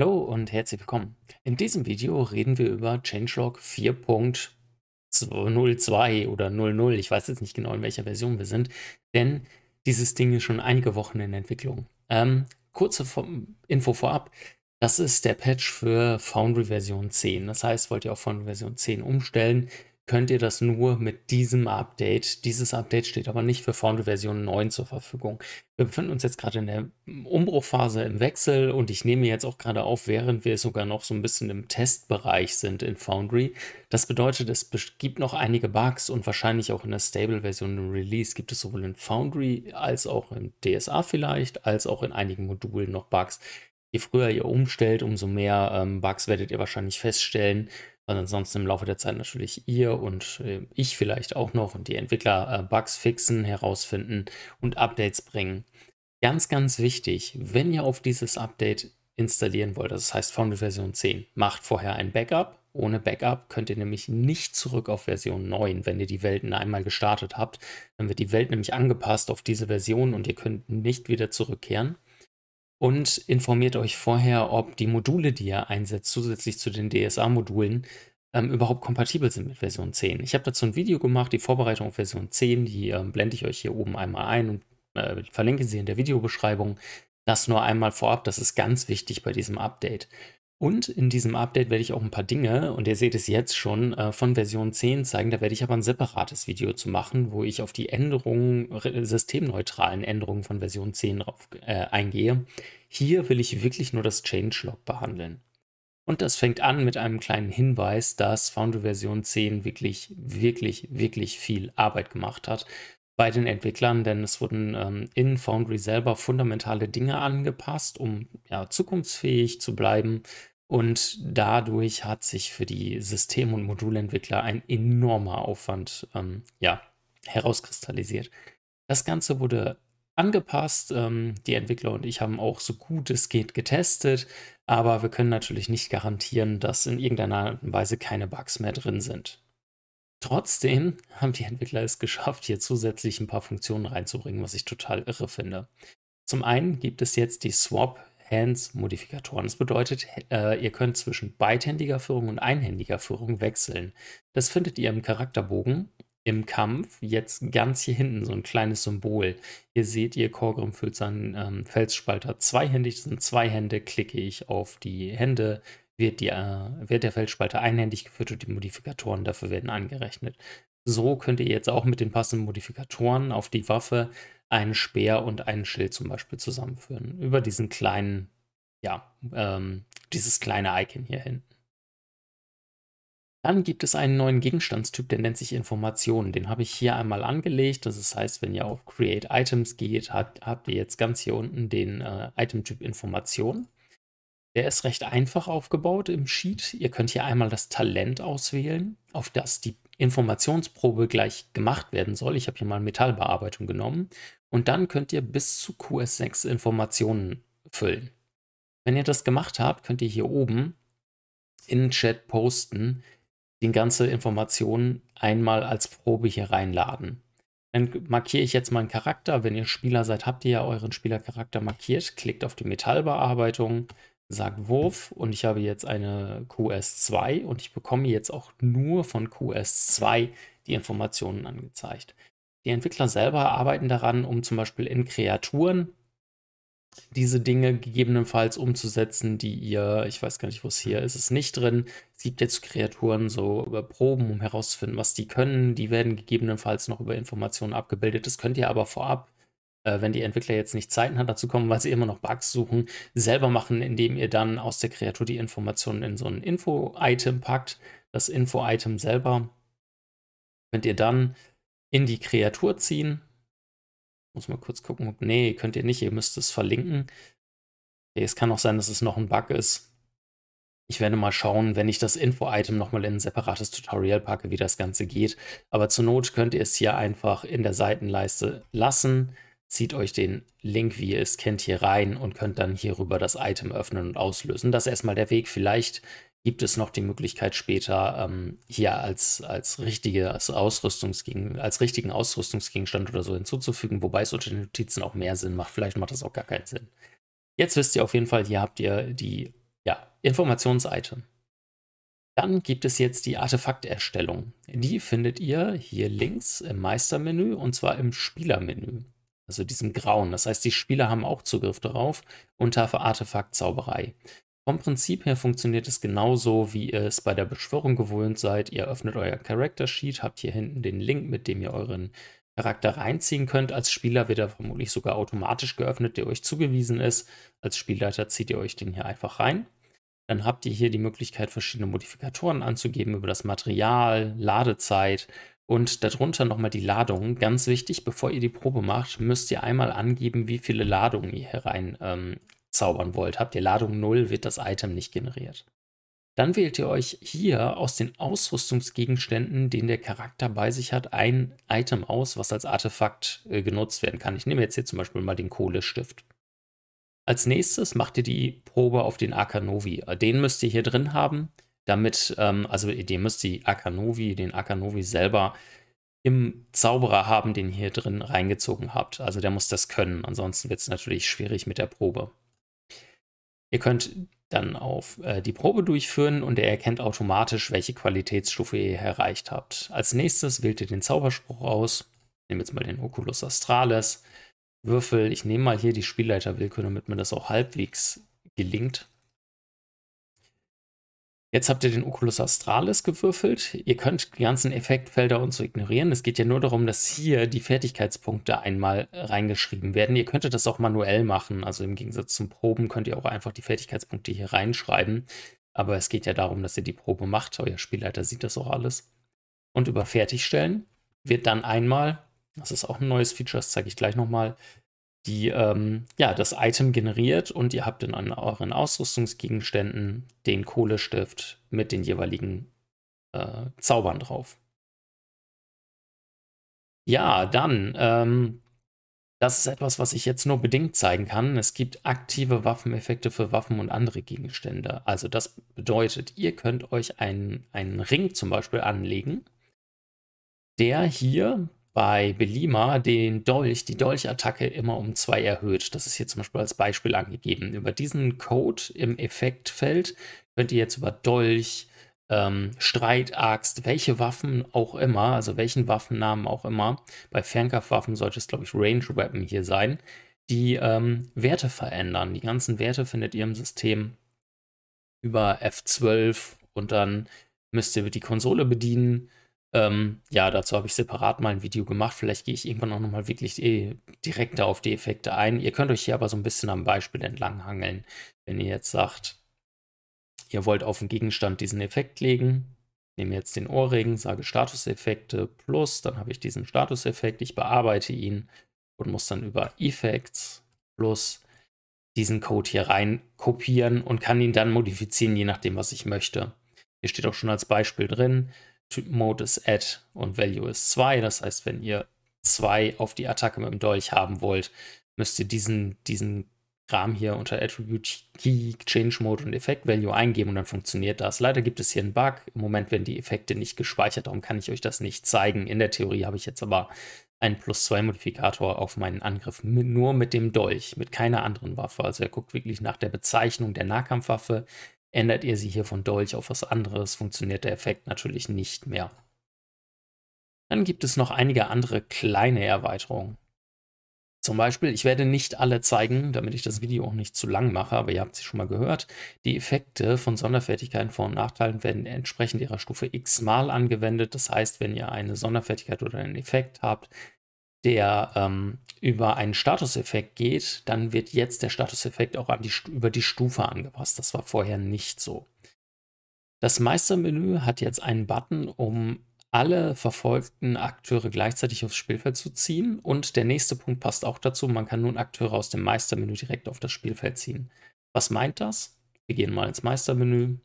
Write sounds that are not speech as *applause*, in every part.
Hallo und herzlich willkommen. In diesem Video reden wir über Changelog 4.02 oder 00. Ich weiß jetzt nicht genau, in welcher Version wir sind, denn dieses Ding ist schon einige Wochen in Entwicklung. Ähm, kurze Info vorab. Das ist der Patch für Foundry Version 10. Das heißt, wollt ihr auf Foundry Version 10 umstellen, könnt ihr das nur mit diesem Update. Dieses Update steht aber nicht für Foundry Version 9 zur Verfügung. Wir befinden uns jetzt gerade in der Umbruchphase im Wechsel und ich nehme jetzt auch gerade auf, während wir sogar noch so ein bisschen im Testbereich sind in Foundry. Das bedeutet, es gibt noch einige Bugs und wahrscheinlich auch in der Stable-Version im Release gibt es sowohl in Foundry als auch in DSA vielleicht, als auch in einigen Modulen noch Bugs, je früher ihr umstellt, umso mehr ähm, Bugs werdet ihr wahrscheinlich feststellen. Weil ansonsten im Laufe der Zeit natürlich ihr und äh, ich vielleicht auch noch und die Entwickler äh, Bugs fixen, herausfinden und Updates bringen. Ganz, ganz wichtig, wenn ihr auf dieses Update installieren wollt, das heißt Foundry Version 10, macht vorher ein Backup. Ohne Backup könnt ihr nämlich nicht zurück auf Version 9, wenn ihr die Welten einmal gestartet habt. Dann wird die Welt nämlich angepasst auf diese Version und ihr könnt nicht wieder zurückkehren und informiert euch vorher, ob die Module, die ihr einsetzt, zusätzlich zu den DSA-Modulen, ähm, überhaupt kompatibel sind mit Version 10. Ich habe dazu ein Video gemacht, die Vorbereitung auf Version 10, die ähm, blende ich euch hier oben einmal ein und äh, verlinke sie in der Videobeschreibung. Das nur einmal vorab, das ist ganz wichtig bei diesem Update. Und in diesem Update werde ich auch ein paar Dinge, und ihr seht es jetzt schon, äh, von Version 10 zeigen. Da werde ich aber ein separates Video zu machen, wo ich auf die Änderungen, systemneutralen Änderungen von Version 10 drauf, äh, eingehe. Hier will ich wirklich nur das Changelog behandeln. Und das fängt an mit einem kleinen Hinweis, dass Foundry Version 10 wirklich, wirklich, wirklich viel Arbeit gemacht hat bei den Entwicklern, denn es wurden ähm, in Foundry selber fundamentale Dinge angepasst, um ja, zukunftsfähig zu bleiben. Und dadurch hat sich für die System- und Modulentwickler ein enormer Aufwand ähm, ja, herauskristallisiert. Das Ganze wurde angepasst. Ähm, die Entwickler und ich haben auch so gut es geht getestet, aber wir können natürlich nicht garantieren, dass in irgendeiner Weise keine Bugs mehr drin sind. Trotzdem *laughs* haben die Entwickler es geschafft, hier zusätzlich ein paar Funktionen reinzubringen, was ich total irre finde. Zum einen gibt es jetzt die Swap Hands-Modifikatoren. Das bedeutet, äh, ihr könnt zwischen beidhändiger Führung und einhändiger Führung wechseln. Das findet ihr im Charakterbogen im Kampf jetzt ganz hier hinten so ein kleines Symbol. Hier seht ihr, Korgrim füllt seinen ähm, Felsspalter zweihändig. Das sind zwei Hände. Klicke ich auf die Hände, wird, die, äh, wird der Felsspalter einhändig geführt und die Modifikatoren dafür werden angerechnet. So könnt ihr jetzt auch mit den passenden Modifikatoren auf die Waffe einen Speer und einen Schild zum Beispiel zusammenführen. Über diesen kleinen, ja, ähm, dieses kleine Icon hier hinten. Dann gibt es einen neuen Gegenstandstyp, der nennt sich Informationen. Den habe ich hier einmal angelegt. Das heißt, wenn ihr auf Create Items geht, habt, habt ihr jetzt ganz hier unten den äh, item Information. Der ist recht einfach aufgebaut im Sheet. Ihr könnt hier einmal das Talent auswählen, auf das die Informationsprobe gleich gemacht werden soll. Ich habe hier mal Metallbearbeitung genommen und dann könnt ihr bis zu QS6 Informationen füllen. Wenn ihr das gemacht habt, könnt ihr hier oben in den Chat posten, die ganze Information einmal als Probe hier reinladen. Dann markiere ich jetzt meinen Charakter. Wenn ihr Spieler seid, habt ihr ja euren Spielercharakter markiert. Klickt auf die Metallbearbeitung, sagt Wurf und ich habe jetzt eine QS2 und ich bekomme jetzt auch nur von QS2 die Informationen angezeigt. Die Entwickler selber arbeiten daran, um zum Beispiel in Kreaturen diese Dinge gegebenenfalls umzusetzen, die ihr, ich weiß gar nicht, wo es hier ist, ist nicht drin. Es gibt jetzt Kreaturen so über Proben, um herauszufinden, was die können. Die werden gegebenenfalls noch über Informationen abgebildet. Das könnt ihr aber vorab, äh, wenn die Entwickler jetzt nicht Zeiten hat, dazu kommen, weil sie immer noch Bugs suchen, selber machen, indem ihr dann aus der Kreatur die Informationen in so ein Info-Item packt. Das Info-Item selber könnt ihr dann in die Kreatur ziehen. Muss mal kurz gucken. Nee, könnt ihr nicht. Ihr müsst es verlinken. Okay, es kann auch sein, dass es noch ein Bug ist. Ich werde mal schauen, wenn ich das Info-Item nochmal in ein separates Tutorial packe, wie das Ganze geht. Aber zur Not könnt ihr es hier einfach in der Seitenleiste lassen. Zieht euch den Link, wie ihr es kennt, hier rein und könnt dann hierüber das Item öffnen und auslösen. Das ist erstmal der Weg. Vielleicht gibt es noch die Möglichkeit später ähm, hier als, als, richtige, als, Ausrüstungsgegen, als richtigen Ausrüstungsgegenstand oder so hinzuzufügen, wobei es unter den Notizen auch mehr Sinn macht. Vielleicht macht das auch gar keinen Sinn. Jetzt wisst ihr auf jeden Fall, hier habt ihr die ja, Informationsitem. Dann gibt es jetzt die Artefakterstellung. Die findet ihr hier links im Meistermenü und zwar im Spielermenü, also diesem grauen. Das heißt, die Spieler haben auch Zugriff darauf unter Artefaktzauberei. Vom Prinzip her funktioniert es genauso, wie ihr es bei der Beschwörung gewohnt seid. Ihr öffnet euer Character Sheet, habt hier hinten den Link, mit dem ihr euren Charakter reinziehen könnt. Als Spieler wird er vermutlich sogar automatisch geöffnet, der euch zugewiesen ist. Als Spielleiter zieht ihr euch den hier einfach rein. Dann habt ihr hier die Möglichkeit, verschiedene Modifikatoren anzugeben über das Material, Ladezeit und darunter nochmal die Ladung. Ganz wichtig, bevor ihr die Probe macht, müsst ihr einmal angeben, wie viele Ladungen ihr herein ähm, zaubern wollt, habt ihr Ladung 0, wird das Item nicht generiert. Dann wählt ihr euch hier aus den Ausrüstungsgegenständen, den der Charakter bei sich hat, ein Item aus, was als Artefakt äh, genutzt werden kann. Ich nehme jetzt hier zum Beispiel mal den Kohlestift. Als nächstes macht ihr die Probe auf den Akanovi. Äh, den müsst ihr hier drin haben, damit, ähm, also ihr müsst die Akanovi, den Akanovi selber im Zauberer haben, den ihr hier drin reingezogen habt. Also der muss das können, ansonsten wird es natürlich schwierig mit der Probe. Ihr könnt dann auf äh, die Probe durchführen und er erkennt automatisch, welche Qualitätsstufe ihr erreicht habt. Als nächstes wählt ihr den Zauberspruch aus. Ich nehme jetzt mal den Oculus Astralis. Würfel, ich nehme mal hier die Spielleiterwillkür, damit mir das auch halbwegs gelingt. Jetzt habt ihr den Oculus Australis gewürfelt. Ihr könnt die ganzen Effektfelder und so ignorieren. Es geht ja nur darum, dass hier die Fertigkeitspunkte einmal reingeschrieben werden. Ihr könntet das auch manuell machen. Also im Gegensatz zum Proben könnt ihr auch einfach die Fertigkeitspunkte hier reinschreiben. Aber es geht ja darum, dass ihr die Probe macht. Euer Spielleiter sieht das auch alles. Und über Fertigstellen wird dann einmal, das ist auch ein neues Feature, das zeige ich gleich nochmal, die ähm, ja, das Item generiert und ihr habt in an euren Ausrüstungsgegenständen den Kohlestift mit den jeweiligen äh, Zaubern drauf. Ja, dann, ähm, das ist etwas, was ich jetzt nur bedingt zeigen kann. Es gibt aktive Waffeneffekte für Waffen und andere Gegenstände. Also das bedeutet, ihr könnt euch einen, einen Ring zum Beispiel anlegen, der hier bei Belima den Dolch, die Dolchattacke immer um 2 erhöht. Das ist hier zum Beispiel als Beispiel angegeben. Über diesen Code im Effektfeld könnt ihr jetzt über Dolch, ähm, Streitaxt, welche Waffen auch immer, also welchen Waffennamen auch immer, bei Fernkampfwaffen sollte es, glaube ich, Range Weapon hier sein, die ähm, Werte verändern. Die ganzen Werte findet ihr im System über F12 und dann müsst ihr die Konsole bedienen ähm, ja, dazu habe ich separat mal ein Video gemacht. Vielleicht gehe ich irgendwann auch nochmal wirklich eh direkt auf die Effekte ein. Ihr könnt euch hier aber so ein bisschen am Beispiel entlang hangeln, wenn ihr jetzt sagt, ihr wollt auf den Gegenstand diesen Effekt legen. nehme jetzt den Ohrring, sage Statuseffekte plus, dann habe ich diesen Statuseffekt, ich bearbeite ihn und muss dann über Effects plus diesen Code hier rein kopieren und kann ihn dann modifizieren, je nachdem, was ich möchte. Hier steht auch schon als Beispiel drin, mode ist Add und Value ist 2. Das heißt, wenn ihr 2 auf die Attacke mit dem Dolch haben wollt, müsst ihr diesen, diesen Kram hier unter Attribute Key, Change Mode und Effect Value eingeben und dann funktioniert das. Leider gibt es hier einen Bug. Im Moment werden die Effekte nicht gespeichert, darum kann ich euch das nicht zeigen. In der Theorie habe ich jetzt aber einen plus 2 Modifikator auf meinen Angriff, mit, nur mit dem Dolch, mit keiner anderen Waffe. Also er guckt wirklich nach der Bezeichnung der Nahkampfwaffe, Ändert ihr sie hier von Dolch auf was anderes, funktioniert der Effekt natürlich nicht mehr. Dann gibt es noch einige andere kleine Erweiterungen. Zum Beispiel, ich werde nicht alle zeigen, damit ich das Video auch nicht zu lang mache, aber ihr habt sie schon mal gehört. Die Effekte von Sonderfertigkeiten, Vor- und Nachteilen werden entsprechend ihrer Stufe x mal angewendet. Das heißt, wenn ihr eine Sonderfertigkeit oder einen Effekt habt, der ähm, über einen Statuseffekt geht, dann wird jetzt der Statuseffekt auch die, über die Stufe angepasst. Das war vorher nicht so. Das Meistermenü hat jetzt einen Button, um alle verfolgten Akteure gleichzeitig aufs Spielfeld zu ziehen. Und der nächste Punkt passt auch dazu. Man kann nun Akteure aus dem Meistermenü direkt auf das Spielfeld ziehen. Was meint das? Wir gehen mal ins Meistermenü.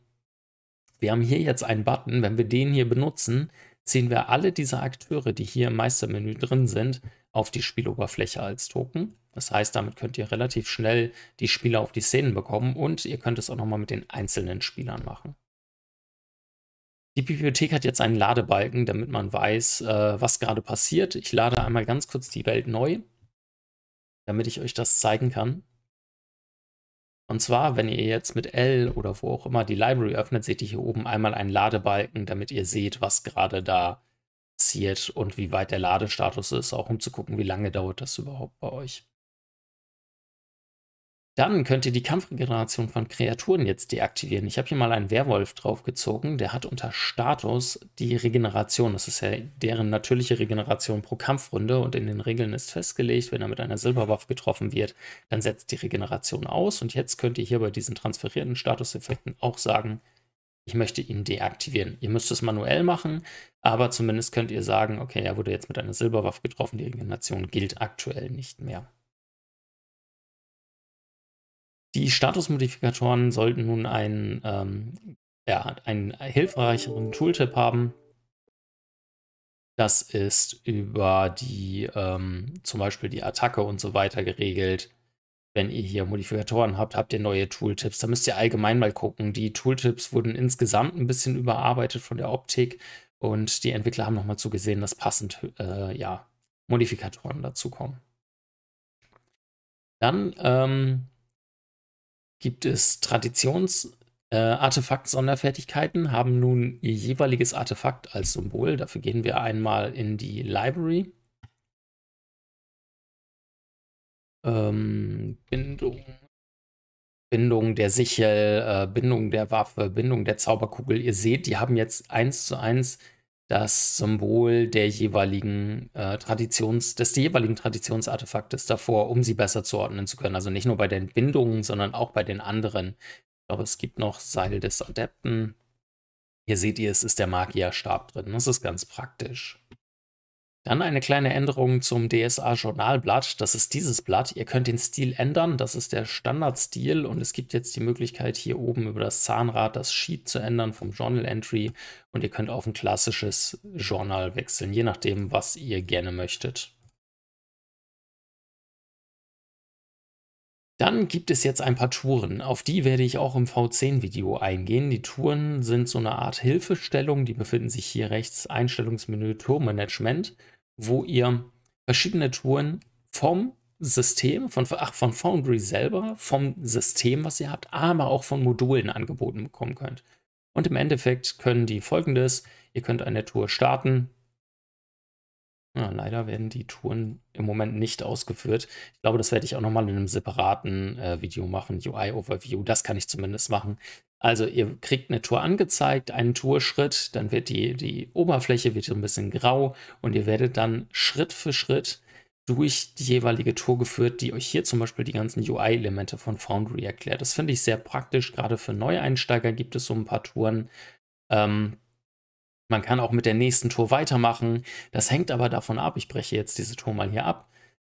Wir haben hier jetzt einen Button. Wenn wir den hier benutzen, ziehen wir alle diese Akteure, die hier im Meistermenü drin sind, auf die Spieloberfläche als Token. Das heißt, damit könnt ihr relativ schnell die Spieler auf die Szenen bekommen und ihr könnt es auch nochmal mit den einzelnen Spielern machen. Die Bibliothek hat jetzt einen Ladebalken, damit man weiß, äh, was gerade passiert. Ich lade einmal ganz kurz die Welt neu, damit ich euch das zeigen kann. Und zwar, wenn ihr jetzt mit L oder wo auch immer die Library öffnet, seht ihr hier oben einmal einen Ladebalken, damit ihr seht, was gerade da passiert und wie weit der Ladestatus ist, auch um zu gucken, wie lange dauert das überhaupt bei euch. Dann könnt ihr die Kampfregeneration von Kreaturen jetzt deaktivieren. Ich habe hier mal einen Werwolf draufgezogen, der hat unter Status die Regeneration. Das ist ja deren natürliche Regeneration pro Kampfrunde und in den Regeln ist festgelegt, wenn er mit einer Silberwaffe getroffen wird, dann setzt die Regeneration aus. Und jetzt könnt ihr hier bei diesen transferierten Statuseffekten auch sagen, ich möchte ihn deaktivieren. Ihr müsst es manuell machen, aber zumindest könnt ihr sagen, okay, er wurde jetzt mit einer Silberwaffe getroffen, die Regeneration gilt aktuell nicht mehr. Die Statusmodifikatoren sollten nun einen, ähm, ja, einen hilfreicheren Tooltip haben. Das ist über die ähm, zum Beispiel die Attacke und so weiter geregelt. Wenn ihr hier Modifikatoren habt, habt ihr neue Tooltips. Da müsst ihr allgemein mal gucken. Die Tooltips wurden insgesamt ein bisschen überarbeitet von der Optik und die Entwickler haben nochmal zugesehen, dass passend äh, ja, Modifikatoren dazukommen. Dann ähm, gibt es Traditions- äh, Artefakt-Sonderfertigkeiten haben nun ihr jeweiliges Artefakt als Symbol. Dafür gehen wir einmal in die Library. Ähm, Bindung. Bindung der Sichel, äh, Bindung der Waffe, Bindung der Zauberkugel. Ihr seht, die haben jetzt eins zu eins das Symbol der jeweiligen äh, Traditions, des jeweiligen Traditionsartefaktes davor, um sie besser zuordnen zu können. Also nicht nur bei den Bindungen, sondern auch bei den anderen. Ich glaube, es gibt noch Seil des Adepten. Hier seht ihr, es ist der Magierstab drin. Das ist ganz praktisch. Dann eine kleine Änderung zum DSA Journalblatt. Das ist dieses Blatt. Ihr könnt den Stil ändern. Das ist der Standardstil und es gibt jetzt die Möglichkeit, hier oben über das Zahnrad das Sheet zu ändern vom Journal Entry und ihr könnt auf ein klassisches Journal wechseln, je nachdem, was ihr gerne möchtet. Dann gibt es jetzt ein paar Touren. Auf die werde ich auch im V10-Video eingehen. Die Touren sind so eine Art Hilfestellung. Die befinden sich hier rechts, Einstellungsmenü, Tourmanagement wo ihr verschiedene Touren vom System, von, ach, von Foundry selber, vom System, was ihr habt, aber auch von Modulen angeboten bekommen könnt. Und im Endeffekt können die folgendes: Ihr könnt eine Tour starten, ja, leider werden die Touren im Moment nicht ausgeführt. Ich glaube, das werde ich auch nochmal in einem separaten äh, Video machen, UI-Overview. Das kann ich zumindest machen. Also ihr kriegt eine Tour angezeigt, einen Tourschritt, dann wird die, die Oberfläche wird ein bisschen grau und ihr werdet dann Schritt für Schritt durch die jeweilige Tour geführt, die euch hier zum Beispiel die ganzen UI-Elemente von Foundry erklärt. Das finde ich sehr praktisch, gerade für Neueinsteiger gibt es so ein paar Touren. Ähm, man kann auch mit der nächsten Tour weitermachen. Das hängt aber davon ab, ich breche jetzt diese Tour mal hier ab.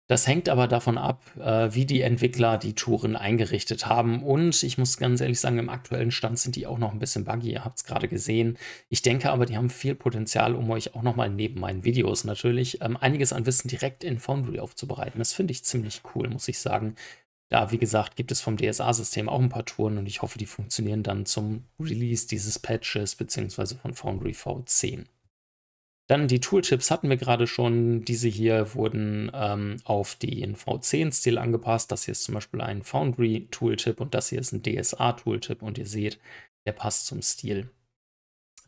Das hängt aber davon ab, äh, wie die Entwickler die Touren eingerichtet haben. Und ich muss ganz ehrlich sagen, im aktuellen Stand sind die auch noch ein bisschen buggy. Ihr habt es gerade gesehen. Ich denke aber, die haben viel Potenzial, um euch auch nochmal neben meinen Videos natürlich ähm, einiges an Wissen direkt in Foundry aufzubereiten. Das finde ich ziemlich cool, muss ich sagen. Da, wie gesagt, gibt es vom DSA-System auch ein paar Touren und ich hoffe, die funktionieren dann zum Release dieses Patches bzw. von Foundry V10. Dann die Tooltips hatten wir gerade schon. Diese hier wurden ähm, auf den V10-Stil angepasst. Das hier ist zum Beispiel ein Foundry-Tooltip und das hier ist ein DSA-Tooltip und ihr seht, der passt zum Stil.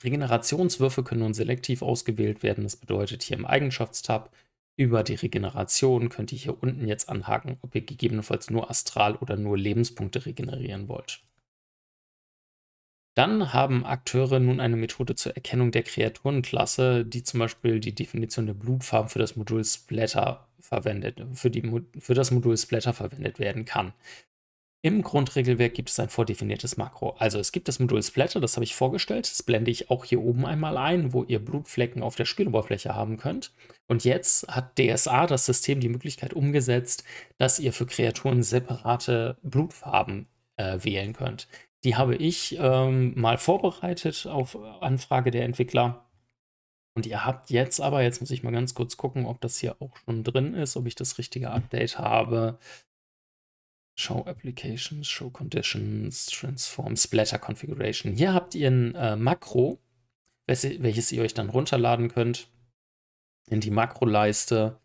Regenerationswürfe können nun selektiv ausgewählt werden. Das bedeutet hier im Eigenschaftstab über die Regeneration könnt ihr hier unten jetzt anhaken, ob ihr gegebenenfalls nur Astral oder nur Lebenspunkte regenerieren wollt. Dann haben Akteure nun eine Methode zur Erkennung der Kreaturenklasse, die zum Beispiel die Definition der Blutfarben für das Modul Splatter verwendet, für, die, für das Modul Splatter verwendet werden kann. Im Grundregelwerk gibt es ein vordefiniertes Makro. Also es gibt das Modul Splatter, das habe ich vorgestellt. Das blende ich auch hier oben einmal ein, wo ihr Blutflecken auf der Spieloberfläche haben könnt. Und jetzt hat DSA das System die Möglichkeit umgesetzt, dass ihr für Kreaturen separate Blutfarben äh, wählen könnt. Die habe ich ähm, mal vorbereitet auf Anfrage der Entwickler. Und ihr habt jetzt aber, jetzt muss ich mal ganz kurz gucken, ob das hier auch schon drin ist, ob ich das richtige Update habe. Show Applications, Show Conditions, Transform, Splatter Configuration. Hier habt ihr ein äh, Makro, welches ihr euch dann runterladen könnt in die Makroleiste.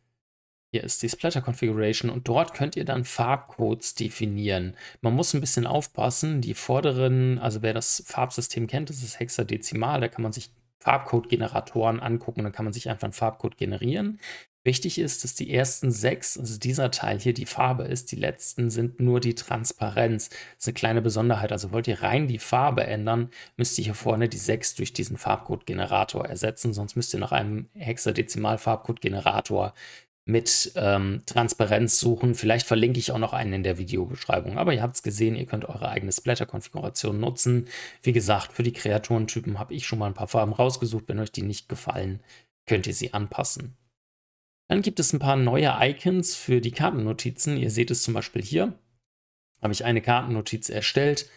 Hier ist die Splatter Configuration und dort könnt ihr dann Farbcodes definieren. Man muss ein bisschen aufpassen, die vorderen, also wer das Farbsystem kennt, das ist hexadezimal, da kann man sich Farbcode-Generatoren angucken und dann kann man sich einfach einen Farbcode generieren. Wichtig ist, dass die ersten sechs, also dieser Teil hier, die Farbe ist. Die letzten sind nur die Transparenz. Das ist eine kleine Besonderheit. Also wollt ihr rein die Farbe ändern, müsst ihr hier vorne die sechs durch diesen Farbcode-Generator ersetzen. Sonst müsst ihr nach einem Hexadezimal-Farbcode-Generator mit ähm, Transparenz suchen. Vielleicht verlinke ich auch noch einen in der Videobeschreibung. Aber ihr habt es gesehen, ihr könnt eure eigene Splatter-Konfiguration nutzen. Wie gesagt, für die Kreaturentypen habe ich schon mal ein paar Farben rausgesucht. Wenn euch die nicht gefallen, könnt ihr sie anpassen. Dann gibt es ein paar neue Icons für die Kartennotizen. Ihr seht es zum Beispiel hier. Habe ich eine Kartennotiz erstellt.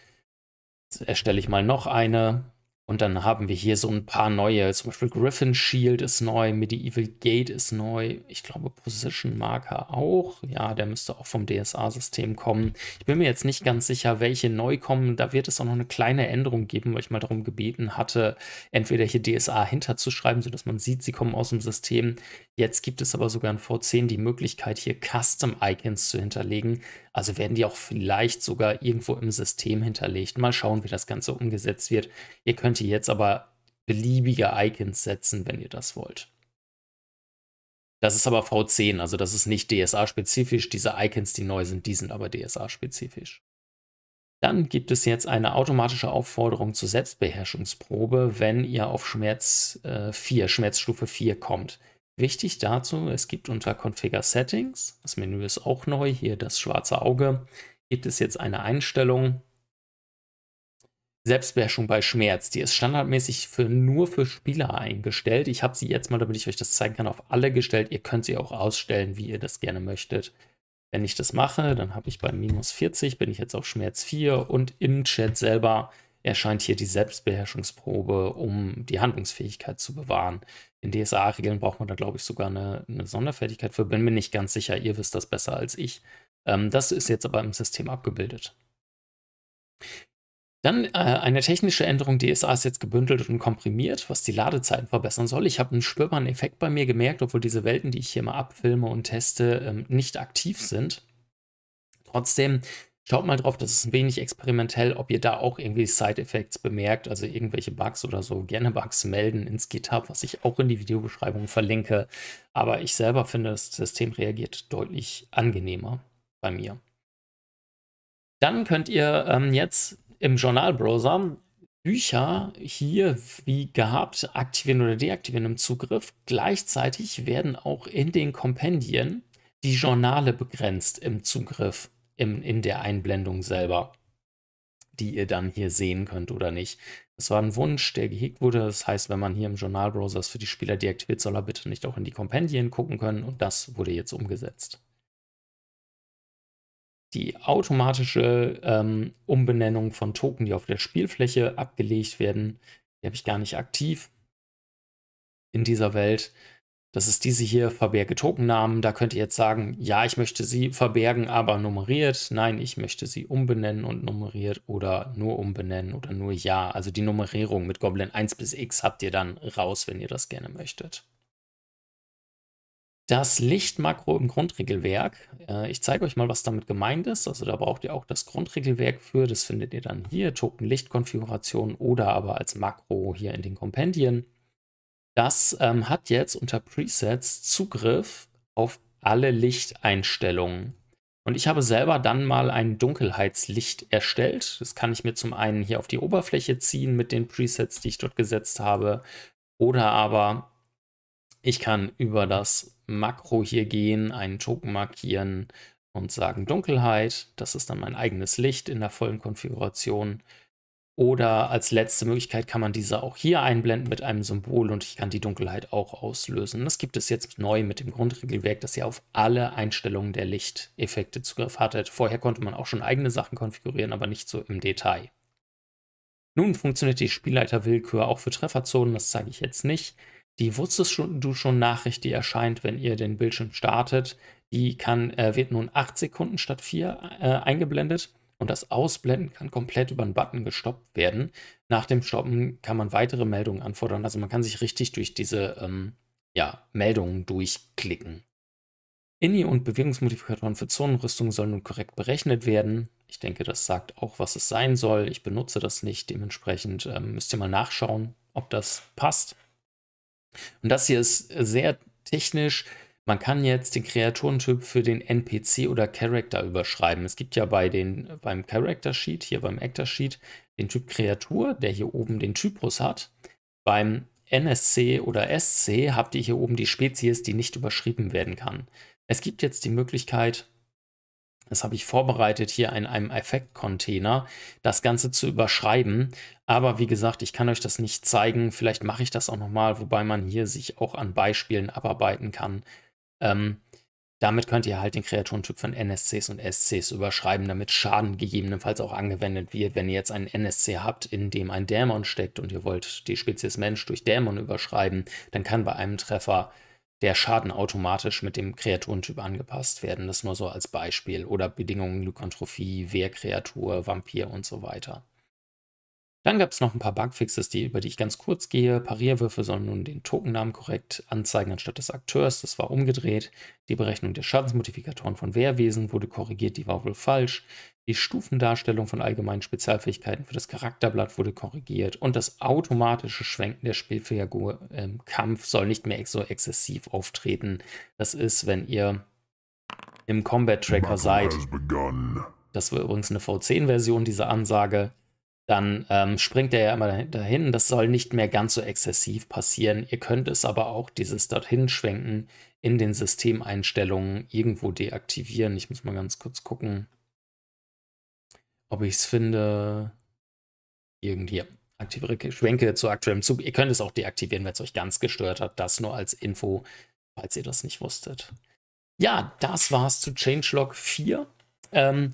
Jetzt erstelle ich mal noch eine. Und dann haben wir hier so ein paar neue. Zum Beispiel Griffin Shield ist neu, Medieval Gate ist neu. Ich glaube Position Marker auch. Ja, der müsste auch vom DSA-System kommen. Ich bin mir jetzt nicht ganz sicher, welche neu kommen. Da wird es auch noch eine kleine Änderung geben, weil ich mal darum gebeten hatte, entweder hier DSA hinterzuschreiben, sodass man sieht, sie kommen aus dem System. Jetzt gibt es aber sogar in V10 die Möglichkeit, hier Custom Icons zu hinterlegen. Also werden die auch vielleicht sogar irgendwo im System hinterlegt. Mal schauen, wie das Ganze umgesetzt wird. Ihr könnt hier jetzt aber beliebige Icons setzen, wenn ihr das wollt. Das ist aber V10, also das ist nicht DSA-spezifisch. Diese Icons, die neu sind, die sind aber DSA-spezifisch. Dann gibt es jetzt eine automatische Aufforderung zur Selbstbeherrschungsprobe, wenn ihr auf Schmerz äh, 4, Schmerzstufe 4 kommt. Wichtig dazu, es gibt unter Configure Settings, das Menü ist auch neu, hier das schwarze Auge, gibt es jetzt eine Einstellung, Selbstbeherrschung bei Schmerz. Die ist standardmäßig für, nur für Spieler eingestellt. Ich habe sie jetzt mal, damit ich euch das zeigen kann, auf alle gestellt. Ihr könnt sie auch ausstellen, wie ihr das gerne möchtet. Wenn ich das mache, dann habe ich bei minus 40, bin ich jetzt auf Schmerz 4 und im Chat selber erscheint hier die Selbstbeherrschungsprobe, um die Handlungsfähigkeit zu bewahren in DSA-Regeln braucht man da, glaube ich, sogar eine, eine, Sonderfertigkeit für. Bin mir nicht ganz sicher, ihr wisst das besser als ich. Ähm, das ist jetzt aber im System abgebildet. Dann äh, eine technische Änderung. DSA ist jetzt gebündelt und komprimiert, was die Ladezeiten verbessern soll. Ich habe einen spürbaren Effekt bei mir gemerkt, obwohl diese Welten, die ich hier mal abfilme und teste, ähm, nicht aktiv sind. Trotzdem Schaut mal drauf, das ist ein wenig experimentell, ob ihr da auch irgendwie Side-Effects bemerkt, also irgendwelche Bugs oder so. Gerne Bugs melden ins GitHub, was ich auch in die Videobeschreibung verlinke. Aber ich selber finde, das System reagiert deutlich angenehmer bei mir. Dann könnt ihr ähm, jetzt im Journalbrowser Bücher hier wie gehabt aktivieren oder deaktivieren im Zugriff. Gleichzeitig werden auch in den Kompendien die Journale begrenzt im Zugriff im, in der Einblendung selber, die ihr dann hier sehen könnt oder nicht. Das war ein Wunsch, der gehegt wurde. Das heißt, wenn man hier im Journalbrowser es für die Spieler deaktiviert, soll er bitte nicht auch in die Kompendien gucken können und das wurde jetzt umgesetzt. Die automatische ähm, Umbenennung von Token, die auf der Spielfläche abgelegt werden, die habe ich gar nicht aktiv in dieser Welt. Das ist diese hier, verberge Tokennamen. Da könnt ihr jetzt sagen, ja, ich möchte sie verbergen, aber nummeriert. Nein, ich möchte sie umbenennen und nummeriert oder nur umbenennen oder nur ja. Also die Nummerierung mit Goblin 1 bis X habt ihr dann raus, wenn ihr das gerne möchtet. Das Lichtmakro im Grundregelwerk. Äh, ich zeige euch mal, was damit gemeint ist. Also da braucht ihr auch das Grundregelwerk für. Das findet ihr dann hier, Token Lichtkonfiguration oder aber als Makro hier in den Kompendien. Das ähm, hat jetzt unter Presets Zugriff auf alle Lichteinstellungen. Und ich habe selber dann mal ein Dunkelheitslicht erstellt. Das kann ich mir zum einen hier auf die Oberfläche ziehen mit den Presets, die ich dort gesetzt habe. Oder aber ich kann über das Makro hier gehen, einen Token markieren und sagen Dunkelheit. Das ist dann mein eigenes Licht in der vollen Konfiguration. Oder als letzte Möglichkeit kann man diese auch hier einblenden mit einem Symbol und ich kann die Dunkelheit auch auslösen. Das gibt es jetzt neu mit dem Grundregelwerk, dass ihr auf alle Einstellungen der Lichteffekte Zugriff hattet. Vorher konnte man auch schon eigene Sachen konfigurieren, aber nicht so im Detail. Nun funktioniert die Spielleiterwillkür auch für Trefferzonen, das zeige ich jetzt nicht. Die wusstest du schon Nachricht, die erscheint, wenn ihr den Bildschirm startet, die kann, äh, wird nun 8 Sekunden statt 4 äh, eingeblendet und das Ausblenden kann komplett über einen Button gestoppt werden. Nach dem Stoppen kann man weitere Meldungen anfordern. Also man kann sich richtig durch diese ähm, ja, Meldungen durchklicken. INI und Bewegungsmodifikatoren für Zonenrüstung sollen nun korrekt berechnet werden. Ich denke, das sagt auch, was es sein soll. Ich benutze das nicht. Dementsprechend ähm, müsst ihr mal nachschauen, ob das passt. Und das hier ist sehr technisch. Man kann jetzt den Kreaturentyp für den NPC oder Character überschreiben. Es gibt ja bei den, beim Character Sheet, hier beim Actor Sheet, den Typ Kreatur, der hier oben den Typus hat. Beim NSC oder SC habt ihr hier oben die Spezies, die nicht überschrieben werden kann. Es gibt jetzt die Möglichkeit, das habe ich vorbereitet, hier in einem Effekt-Container das Ganze zu überschreiben. Aber wie gesagt, ich kann euch das nicht zeigen. Vielleicht mache ich das auch nochmal, wobei man hier sich auch an Beispielen abarbeiten kann, ähm, damit könnt ihr halt den Kreaturentyp von NSCs und SCs überschreiben, damit Schaden gegebenenfalls auch angewendet wird. Wenn ihr jetzt einen NSC habt, in dem ein Dämon steckt und ihr wollt die Spezies Mensch durch Dämon überschreiben, dann kann bei einem Treffer der Schaden automatisch mit dem Kreaturentyp angepasst werden. Das nur so als Beispiel. Oder Bedingungen, Lykantrophie, Wehrkreatur, Vampir und so weiter. Dann gab es noch ein paar Bugfixes, die, über die ich ganz kurz gehe. Parierwürfe sollen nun den Tokennamen korrekt anzeigen anstatt des Akteurs. Das war umgedreht. Die Berechnung der Schadensmodifikatoren von Wehrwesen wurde korrigiert, die war wohl falsch. Die Stufendarstellung von allgemeinen Spezialfähigkeiten für das Charakterblatt wurde korrigiert. Und das automatische Schwenken der Spielfigur im Kampf soll nicht mehr so exzessiv auftreten. Das ist, wenn ihr im Combat Tracker seid. Das war übrigens eine V10-Version, diese Ansage dann ähm, springt er ja immer dahin. Das soll nicht mehr ganz so exzessiv passieren. Ihr könnt es aber auch, dieses dorthin schwenken, in den Systemeinstellungen irgendwo deaktivieren. Ich muss mal ganz kurz gucken, ob ich es finde. Irgendwie aktiviere Schwenke zu aktuellem Zug. Ihr könnt es auch deaktivieren, wenn es euch ganz gestört hat. Das nur als Info, falls ihr das nicht wusstet. Ja, das war's zu Changelog 4. Ähm,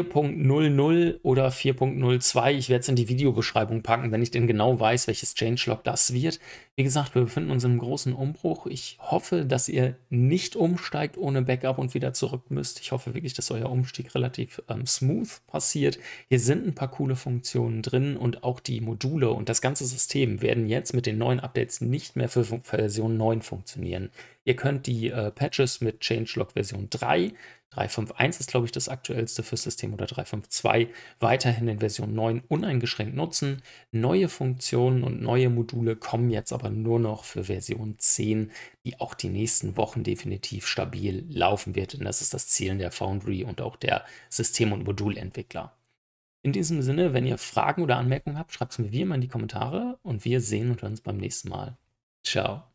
4.00 oder 4.02. Ich werde es in die Videobeschreibung packen, wenn ich denn genau weiß, welches Changelog das wird. Wie gesagt, wir befinden uns in einem großen Umbruch. Ich hoffe, dass ihr nicht umsteigt ohne Backup und wieder zurück müsst. Ich hoffe wirklich, dass euer Umstieg relativ ähm, smooth passiert. Hier sind ein paar coole Funktionen drin und auch die Module und das ganze System werden jetzt mit den neuen Updates nicht mehr für Version 9 funktionieren. Ihr könnt die äh, Patches mit Changelog Version 3 3.5.1 ist, glaube ich, das aktuellste fürs System oder 3.5.2 weiterhin in Version 9 uneingeschränkt nutzen. Neue Funktionen und neue Module kommen jetzt aber nur noch für Version 10, die auch die nächsten Wochen definitiv stabil laufen wird. Denn das ist das Ziel der Foundry und auch der System- und Modulentwickler. In diesem Sinne, wenn ihr Fragen oder Anmerkungen habt, schreibt es mir wie immer in die Kommentare und wir sehen uns beim nächsten Mal. Ciao.